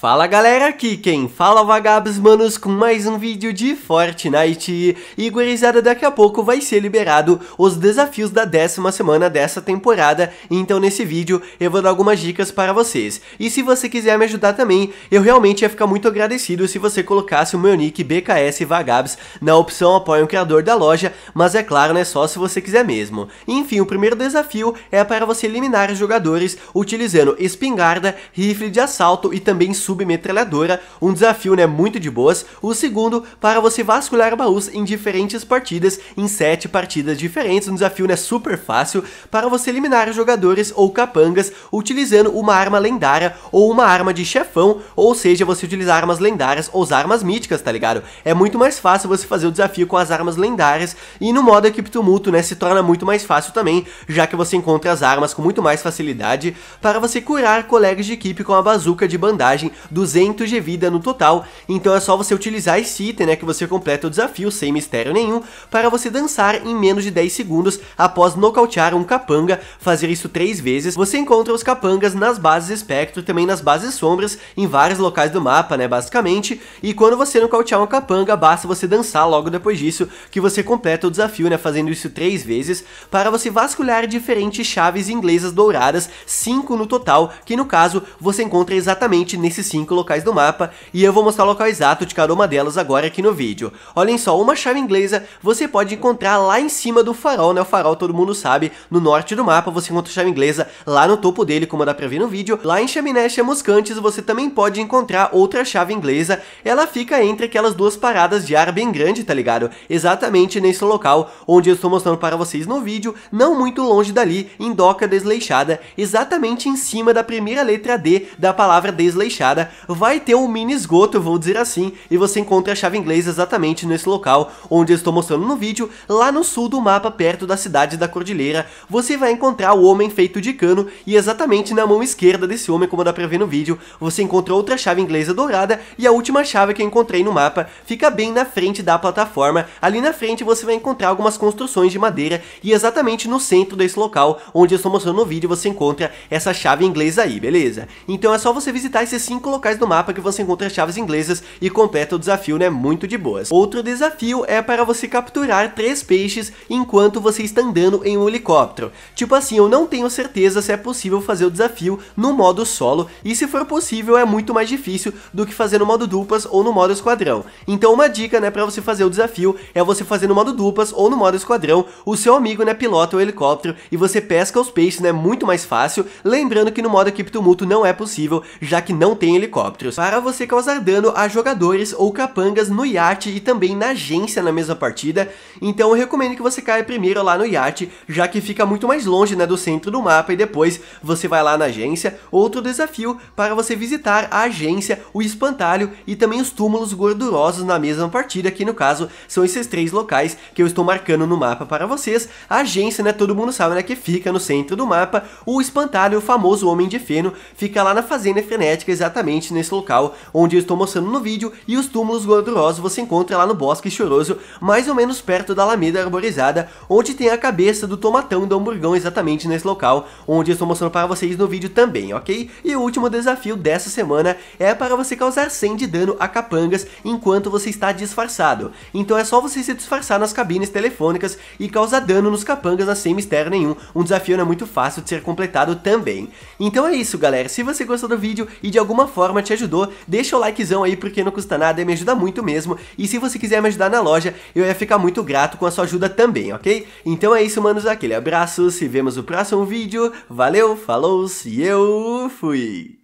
Fala galera, aqui quem fala é vagabos manos com mais um vídeo de Fortnite E gurizada, daqui a pouco vai ser liberado os desafios da décima semana dessa temporada Então nesse vídeo eu vou dar algumas dicas para vocês E se você quiser me ajudar também, eu realmente ia ficar muito agradecido se você colocasse o meu nick BKS Vagabs Na opção apoia o criador da loja, mas é claro, né, só se você quiser mesmo Enfim, o primeiro desafio é para você eliminar jogadores utilizando espingarda, rifle de assalto e também submetralhadora, um desafio né, muito de boas, o segundo para você vasculhar baús em diferentes partidas, em sete partidas diferentes, um desafio né, super fácil para você eliminar jogadores ou capangas utilizando uma arma lendária ou uma arma de chefão, ou seja, você utilizar armas lendárias ou armas míticas, tá ligado? É muito mais fácil você fazer o desafio com as armas lendárias e no modo equipe tumulto, né, se torna muito mais fácil também, já que você encontra as armas com muito mais facilidade para você curar colegas de equipe com a bazuca de bandagem 200 de vida no total, então é só você utilizar esse item, né, que você completa o desafio sem mistério nenhum, para você dançar em menos de 10 segundos após nocautear um capanga, fazer isso 3 vezes, você encontra os capangas nas bases espectro, também nas bases sombras, em vários locais do mapa, né, basicamente, e quando você nocautear um capanga, basta você dançar logo depois disso, que você completa o desafio, né, fazendo isso 3 vezes, para você vasculhar diferentes chaves inglesas douradas, 5 no total, que no caso, você encontra exatamente nesses cinco locais do mapa e eu vou mostrar o local exato de cada uma delas agora aqui no vídeo. Olhem só, uma chave inglesa você pode encontrar lá em cima do farol, né? O farol todo mundo sabe, no norte do mapa você encontra a chave inglesa lá no topo dele, como dá pra ver no vídeo. Lá em Chaminé Chamuscantes você também pode encontrar outra chave inglesa, ela fica entre aquelas duas paradas de ar bem grande, tá ligado? Exatamente nesse local onde eu estou mostrando para vocês no vídeo, não muito longe dali, em doca desleixada, exatamente em cima da primeira letra D da palavra desleixada, entrada, vai ter um mini esgoto, vou dizer assim, e você encontra a chave inglesa exatamente nesse local onde eu estou mostrando no vídeo, lá no sul do mapa, perto da cidade da Cordilheira, você vai encontrar o homem feito de cano, e exatamente na mão esquerda desse homem, como dá pra ver no vídeo, você encontra outra chave inglesa dourada, e a última chave que eu encontrei no mapa fica bem na frente da plataforma, ali na frente você vai encontrar algumas construções de madeira, e exatamente no centro desse local, onde eu estou mostrando no vídeo, você encontra essa chave inglesa aí, beleza? Então é só você visitar esses cinco locais do mapa que você encontra chaves inglesas e completa o desafio, né? Muito de boas. Outro desafio é para você capturar três peixes enquanto você está andando em um helicóptero. Tipo assim, eu não tenho certeza se é possível fazer o desafio no modo solo e se for possível é muito mais difícil do que fazer no modo duplas ou no modo esquadrão. Então uma dica, né, para você fazer o desafio é você fazer no modo duplas ou no modo esquadrão, o seu amigo, né, pilota o helicóptero e você pesca os peixes, né, muito mais fácil. Lembrando que no modo equipe tumulto não é possível, já que não tem em helicópteros, para você causar dano a jogadores ou capangas no iate e também na agência na mesma partida, então eu recomendo que você caia primeiro lá no iate, já que fica muito mais longe né, do centro do mapa e depois você vai lá na agência. Outro desafio para você visitar a agência, o espantalho e também os túmulos gordurosos na mesma partida, que no caso são esses três locais que eu estou marcando no mapa para vocês. A agência, né, todo mundo sabe né, que fica no centro do mapa, o espantalho, o famoso homem de feno, fica lá na fazenda frenética exatamente exatamente nesse local onde eu estou mostrando no vídeo e os túmulos gordurosos você encontra lá no Bosque Choroso, mais ou menos perto da Alameda Arborizada, onde tem a cabeça do tomatão do hamburgão exatamente nesse local, onde eu estou mostrando para vocês no vídeo também, ok? E o último desafio dessa semana é para você causar 100 de dano a capangas enquanto você está disfarçado. Então é só você se disfarçar nas cabines telefônicas e causar dano nos capangas sem mistério nenhum. Um desafio não é muito fácil de ser completado também. Então é isso, galera. Se você gostou do vídeo e de alguma forma te ajudou, deixa o likezão aí porque não custa nada e me ajuda muito mesmo. E se você quiser me ajudar na loja, eu ia ficar muito grato com a sua ajuda também, ok? Então é isso, manos, aquele abraço, se vemos no próximo vídeo, valeu, falou, se eu fui!